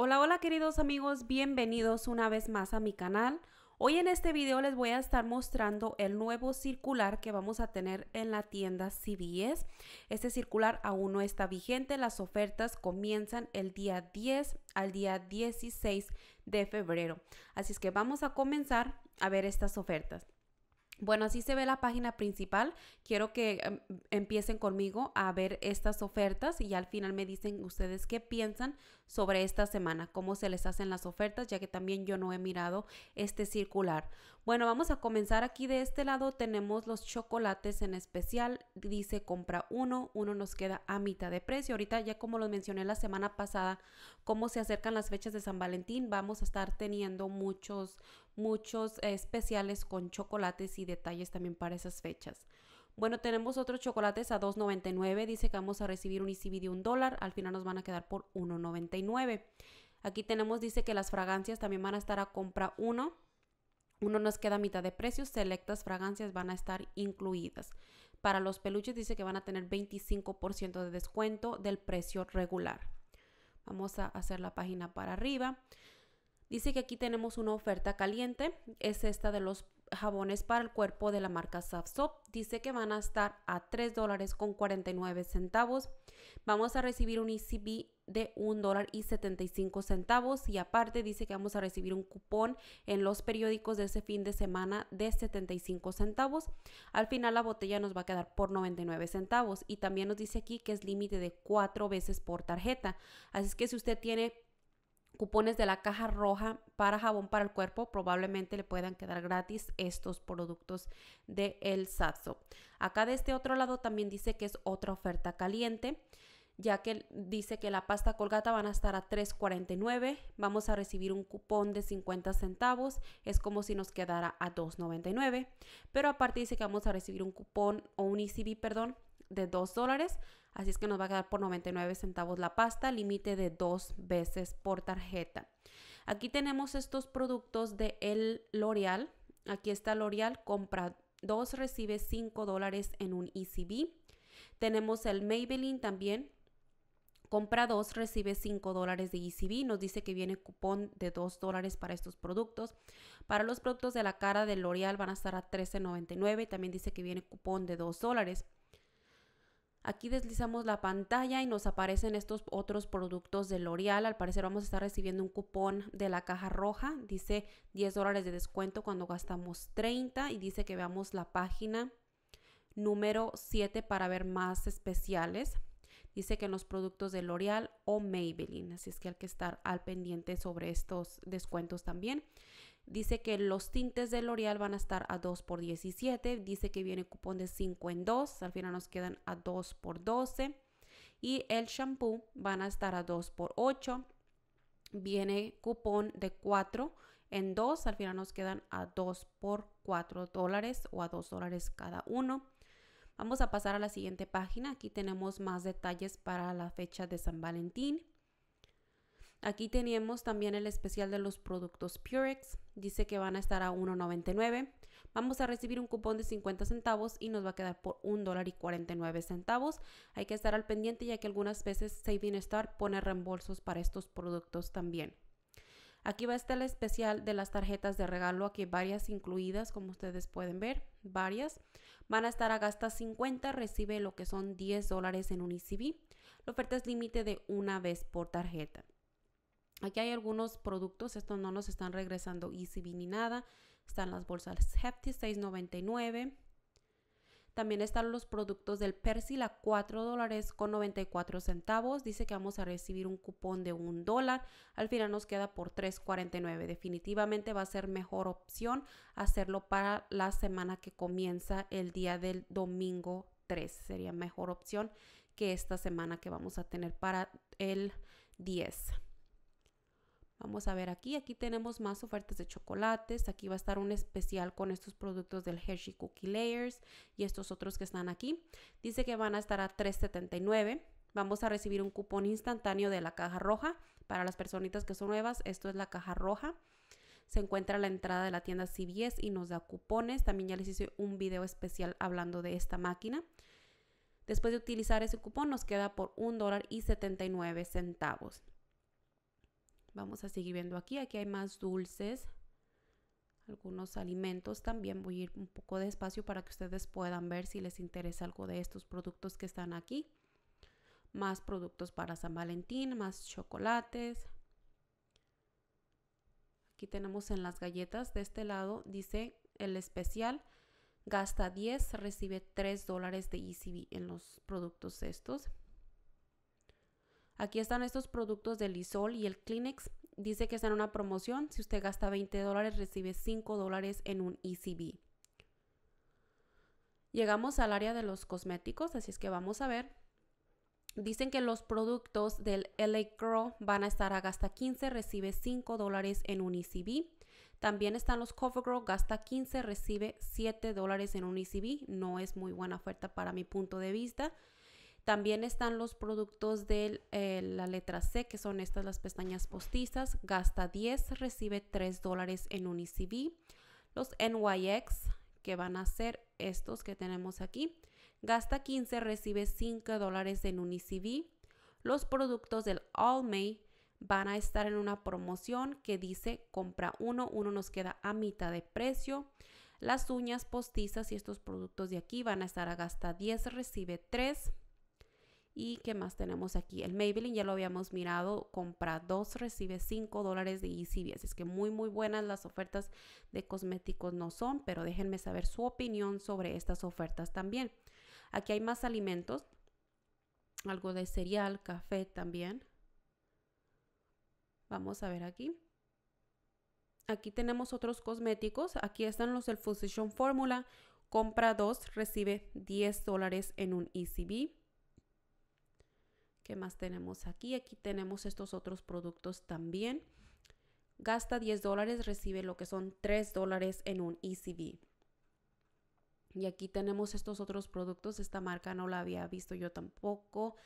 Hola, hola queridos amigos, bienvenidos una vez más a mi canal. Hoy en este video les voy a estar mostrando el nuevo circular que vamos a tener en la tienda CBS. Este circular aún no está vigente, las ofertas comienzan el día 10 al día 16 de febrero. Así es que vamos a comenzar a ver estas ofertas. Bueno, así se ve la página principal. Quiero que em, em, empiecen conmigo a ver estas ofertas y al final me dicen ustedes qué piensan sobre esta semana, cómo se les hacen las ofertas, ya que también yo no he mirado este circular. Bueno, vamos a comenzar aquí de este lado. Tenemos los chocolates en especial. Dice compra uno, uno nos queda a mitad de precio. Ahorita ya como lo mencioné la semana pasada, cómo se acercan las fechas de San Valentín, vamos a estar teniendo muchos, muchos eh, especiales con chocolates y detalles también para esas fechas. Bueno, tenemos otros chocolates a $2.99. Dice que vamos a recibir un ICB de un dólar. Al final nos van a quedar por $1.99. Aquí tenemos, dice que las fragancias también van a estar a compra 1. Uno nos queda a mitad de precio. Selectas fragancias van a estar incluidas. Para los peluches dice que van a tener 25% de descuento del precio regular. Vamos a hacer la página para arriba. Dice que aquí tenemos una oferta caliente. Es esta de los jabones para el cuerpo de la marca Soft Dice que van a estar a $3 dólares con 49 centavos. Vamos a recibir un ECB de $1.75 y centavos y aparte dice que vamos a recibir un cupón en los periódicos de ese fin de semana de 75 centavos. Al final la botella nos va a quedar por 99 centavos y también nos dice aquí que es límite de cuatro veces por tarjeta. Así es que si usted tiene cupones de la caja roja para jabón para el cuerpo, probablemente le puedan quedar gratis estos productos de El Sazo. Acá de este otro lado también dice que es otra oferta caliente ya que dice que la pasta colgata van a estar a 3.49, vamos a recibir un cupón de 50 centavos, es como si nos quedara a 2.99, pero aparte dice que vamos a recibir un cupón o un ECB, perdón, de 2 dólares, así es que nos va a quedar por 99 centavos la pasta, límite de dos veces por tarjeta. Aquí tenemos estos productos de el L'Oreal. Aquí está L'Oreal, compra 2, recibe 5 dólares en un ECB. Tenemos el Maybelline también, Compra 2, recibe 5 dólares de ECB. Nos dice que viene cupón de 2 dólares para estos productos. Para los productos de la cara de L'Oreal van a estar a $13.99. También dice que viene cupón de 2 dólares. Aquí deslizamos la pantalla y nos aparecen estos otros productos de L'Oreal. Al parecer vamos a estar recibiendo un cupón de la caja roja. Dice 10 dólares de descuento cuando gastamos 30 y dice que veamos la página número 7 para ver más especiales. Dice que en los productos de L'Oreal o Maybelline. Así es que hay que estar al pendiente sobre estos descuentos también. Dice que los tintes de L'Oreal van a estar a 2 por 17. Dice que viene cupón de 5 en 2. Al final nos quedan a 2 por 12. Y el shampoo van a estar a 2 por 8. Viene cupón de 4 en 2. Al final nos quedan a 2 por 4 dólares o a 2 dólares cada uno. Vamos a pasar a la siguiente página. Aquí tenemos más detalles para la fecha de San Valentín. Aquí tenemos también el especial de los productos Purex. Dice que van a estar a 1.99. Vamos a recibir un cupón de 50 centavos y nos va a quedar por $1.49. Hay que estar al pendiente ya que algunas veces Saving Star pone reembolsos para estos productos también. Aquí va a estar el especial de las tarjetas de regalo, aquí varias incluidas, como ustedes pueden ver, varias. Van a estar a gasta 50, recibe lo que son 10 dólares en un ECB. La oferta es límite de una vez por tarjeta. Aquí hay algunos productos, estos no nos están regresando EasyBee ni nada. Están las bolsas Hefty 6.99. También están los productos del Percy, a 4 dólares con 94 centavos. Dice que vamos a recibir un cupón de $1. dólar. Al final nos queda por 3.49. Definitivamente va a ser mejor opción hacerlo para la semana que comienza el día del domingo 3. Sería mejor opción que esta semana que vamos a tener para el 10. Vamos a ver aquí, aquí tenemos más ofertas de chocolates, aquí va a estar un especial con estos productos del Hershey Cookie Layers y estos otros que están aquí. Dice que van a estar a $3.79. Vamos a recibir un cupón instantáneo de la caja roja. Para las personitas que son nuevas, esto es la caja roja. Se encuentra a la entrada de la tienda CVS y nos da cupones. También ya les hice un video especial hablando de esta máquina. Después de utilizar ese cupón nos queda por $1.79. centavos. Vamos a seguir viendo aquí. Aquí hay más dulces. Algunos alimentos también. Voy a ir un poco despacio para que ustedes puedan ver si les interesa algo de estos productos que están aquí. Más productos para San Valentín, más chocolates. Aquí tenemos en las galletas. De este lado dice el especial. Gasta 10, recibe 3 dólares de ECB en los productos estos. Aquí están estos productos del Isol y el Kleenex. Dice que están en una promoción. Si usted gasta 20 dólares, recibe 5 dólares en un ECB. Llegamos al área de los cosméticos, así es que vamos a ver. Dicen que los productos del LA Girl van a estar a gasta 15, recibe 5 dólares en un ECB. También están los CoverGirl, gasta 15, recibe 7 dólares en un ECB. No es muy buena oferta para mi punto de vista. También están los productos de eh, la letra C, que son estas las pestañas postizas. Gasta 10, recibe 3 dólares en uniciv Los NYX, que van a ser estos que tenemos aquí. Gasta 15, recibe 5 dólares en uniciv Los productos del May van a estar en una promoción que dice compra uno, uno nos queda a mitad de precio. Las uñas postizas y estos productos de aquí van a estar a gasta 10, recibe 3 ¿Y qué más tenemos aquí? El Maybelline ya lo habíamos mirado, compra dos, recibe 5 dólares de Easy Así es que muy, muy buenas las ofertas de cosméticos no son, pero déjenme saber su opinión sobre estas ofertas también. Aquí hay más alimentos, algo de cereal, café también. Vamos a ver aquí. Aquí tenemos otros cosméticos. Aquí están los del Fusion Formula. Compra 2, recibe 10 dólares en un ECB. ¿Qué más tenemos aquí? Aquí tenemos estos otros productos también. Gasta 10 dólares, recibe lo que son 3 dólares en un ECB. Y aquí tenemos estos otros productos. Esta marca no la había visto yo tampoco.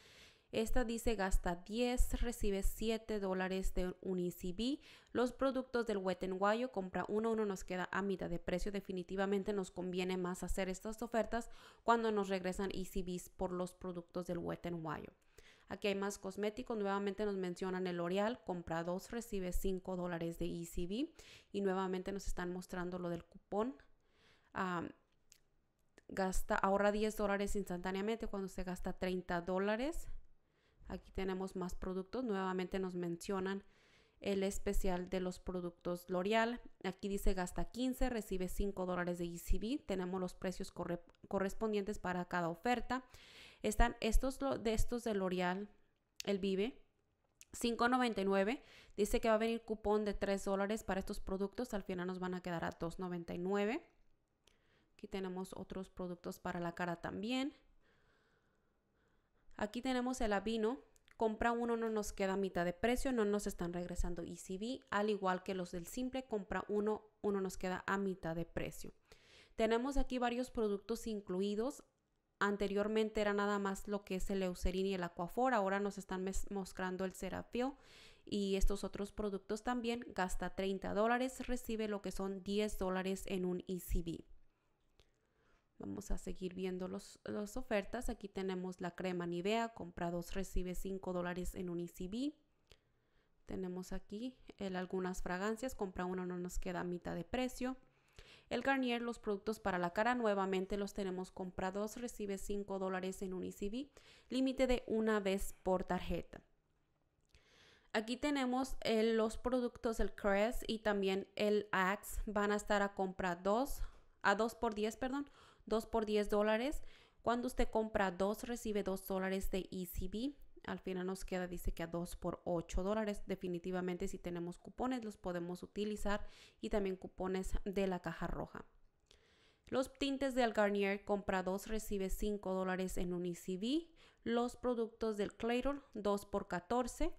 Esta dice gasta 10, recibe 7 dólares de un ECB. Los productos del Wet n Guayo, compra uno, uno nos queda a mitad de precio. Definitivamente nos conviene más hacer estas ofertas cuando nos regresan ECBs por los productos del Wet n Guayo. Aquí hay más cosméticos. Nuevamente nos mencionan el L'Oreal. Compra dos, recibe 5 dólares de ECB. Y nuevamente nos están mostrando lo del cupón. gasta, ahorra 10 dólares instantáneamente cuando se gasta 30 dólares. Aquí tenemos más productos. Nuevamente nos mencionan el especial de los productos L'Oreal. Aquí dice gasta 15, recibe 5 dólares de ECB. Tenemos los precios correspondientes para cada oferta. Están estos de estos de L'Oreal, el Vive. 5.99 dice que va a venir cupón de 3 dólares para estos productos. Al final nos van a quedar a 2.99. Aquí tenemos otros productos para la cara también. Aquí tenemos el avino. Compra uno no nos queda a mitad de precio, no nos están regresando ECB, al igual que los del simple, compra uno, uno nos queda a mitad de precio. Tenemos aquí varios productos incluidos, Anteriormente era nada más lo que es el Eucerin y el Aquafor, ahora nos están mostrando el Serapio y estos otros productos también. Gasta 30 dólares, recibe lo que son 10 dólares en un ECB. Vamos a seguir viendo las ofertas. Aquí tenemos la crema Nivea, compra 2, recibe 5 dólares en un ECB. Tenemos aquí algunas fragancias, compra uno no nos queda mitad de precio. El Garnier, los productos para la cara nuevamente los tenemos comprados, recibe 5 dólares en un ECB, límite de una vez por tarjeta. Aquí tenemos eh, los productos, el Crest y también el Axe, van a estar a compra 2, a 2 por 10, perdón, 2 por 10 dólares. Cuando usted compra 2, recibe 2 dólares de ECB al final nos queda, dice que a 2 por 8 dólares. Definitivamente si tenemos cupones los podemos utilizar y también cupones de la caja roja. Los tintes del Garnier compra 2 recibe 5 dólares en Unicv. E los productos del Clayton 2 por 14.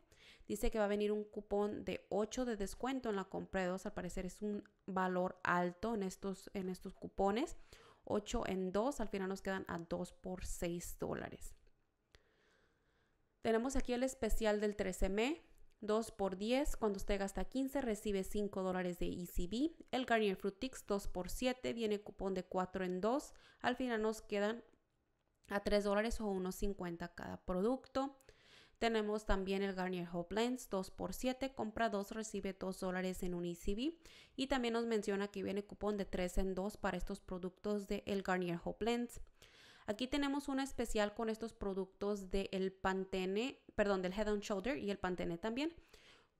Dice que va a venir un cupón de 8 de descuento en la compra de 2. Al parecer es un valor alto en estos, en estos cupones. 8 en 2. Al final nos quedan a 2 por 6 dólares. Tenemos aquí el especial del 13M, 2 x 10, cuando usted gasta 15 recibe 5 dólares de ECB. El Garnier Fruitix 2 x 7 viene cupón de 4 en 2. Al final nos quedan a 3 dólares o 1.50 cada producto. Tenemos también el Garnier Hope Lens 2x7, compra 2, recibe 2 dólares en un ECB. Y también nos menciona que viene cupón de 3 en 2 para estos productos de el Garnier Hope Lens. Aquí tenemos una especial con estos productos del Pantene, perdón, del Head and Shoulder y el Pantene también.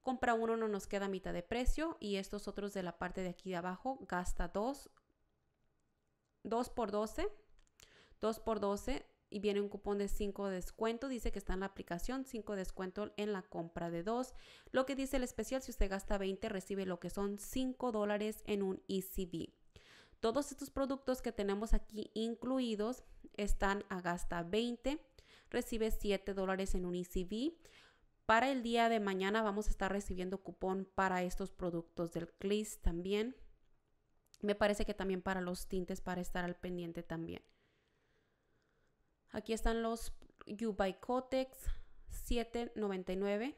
Compra uno, no nos queda mitad de precio y estos otros de la parte de aquí de abajo, gasta dos, dos por doce, dos por doce y viene un cupón de 5 descuento. Dice que está en la aplicación, 5 descuento en la compra de dos. Lo que dice el especial, si usted gasta 20, recibe lo que son 5 dólares en un ECB. Todos estos productos que tenemos aquí incluidos están a gasta 20, recibe 7 dólares en un ECB. Para el día de mañana vamos a estar recibiendo cupón para estos productos del CLIS también. Me parece que también para los tintes para estar al pendiente también. Aquí están los You by Cotex 7.99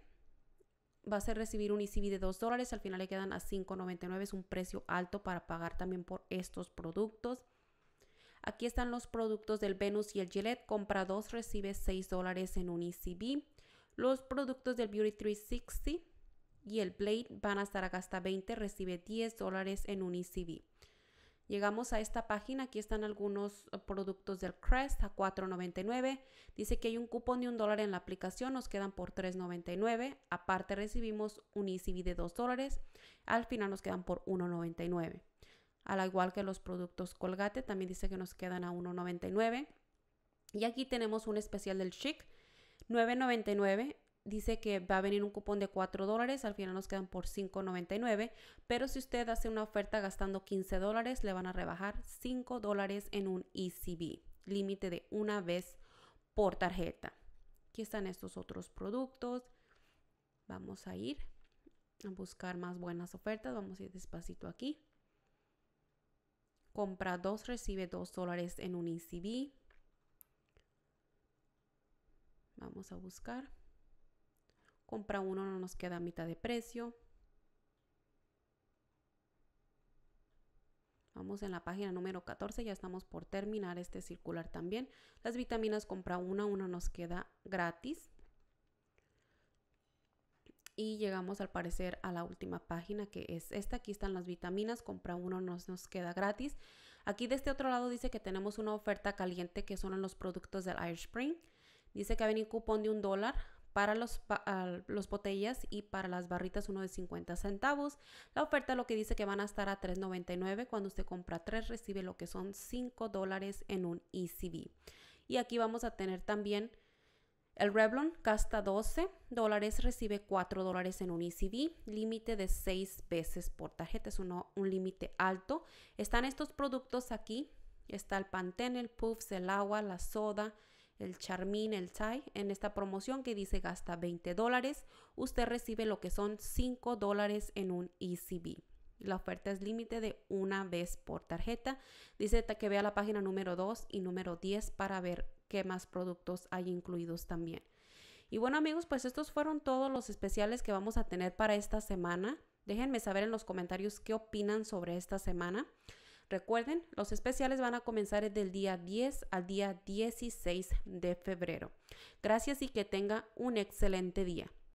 Va a ser recibir un ECB de 2 dólares, al final le quedan a 5.99, es un precio alto para pagar también por estos productos. Aquí están los productos del Venus y el Gillette, compra 2 recibe 6 dólares en un ECB. Los productos del Beauty 360 y el Blade van a estar acá hasta 20, recibe 10 dólares en un ECB. Llegamos a esta página, aquí están algunos eh, productos del Crest a $4.99. Dice que hay un cupón de un dólar en la aplicación, nos quedan por $3.99. Aparte recibimos un ECB de 2 dólares, al final nos quedan por $1.99. Al igual que los productos Colgate, también dice que nos quedan a $1.99. Y aquí tenemos un especial del Chic, $9.99 dice que va a venir un cupón de 4 dólares, al final nos quedan por 5,99, pero si usted hace una oferta gastando 15 dólares, le van a rebajar 5 dólares en un ECB, límite de una vez por tarjeta. Aquí están estos otros productos. Vamos a ir a buscar más buenas ofertas. Vamos a ir despacito aquí. Compra 2, recibe 2 dólares en un ECB. Vamos a buscar. Compra uno, no nos queda a mitad de precio. Vamos en la página número 14, ya estamos por terminar este circular también. Las vitaminas compra uno, uno nos queda gratis. Y llegamos al parecer a la última página que es esta. Aquí están las vitaminas, compra uno nos, nos queda gratis. Aquí de este otro lado dice que tenemos una oferta caliente que son los productos del Irish Spring. Dice que va a venir cupón de un dólar para los, botellas y para las barritas uno de 50 centavos. La oferta lo que dice que van a estar a $3.99. Cuando usted compra 3 recibe lo que son 5 dólares en un ECB. Y aquí vamos a tener también el Revlon, gasta 12 dólares, recibe 4 dólares en un ECB, límite de 6 veces por tarjeta, es un límite alto. Están estos productos aquí, está el Pantene, el Puffs, el agua, la soda, el Charmín, el Chai, en esta promoción que dice gasta 20 dólares, usted recibe lo que son 5 dólares en un ECB. La oferta es límite de una vez por tarjeta. Dice que vea la página número 2 y número 10 para ver qué más productos hay incluidos también. Y bueno amigos, pues estos fueron todos los especiales que vamos a tener para esta semana. Déjenme saber en los comentarios qué opinan sobre esta semana. Recuerden, los especiales van a comenzar del día 10 al día 16 de febrero. Gracias y que tenga un excelente día.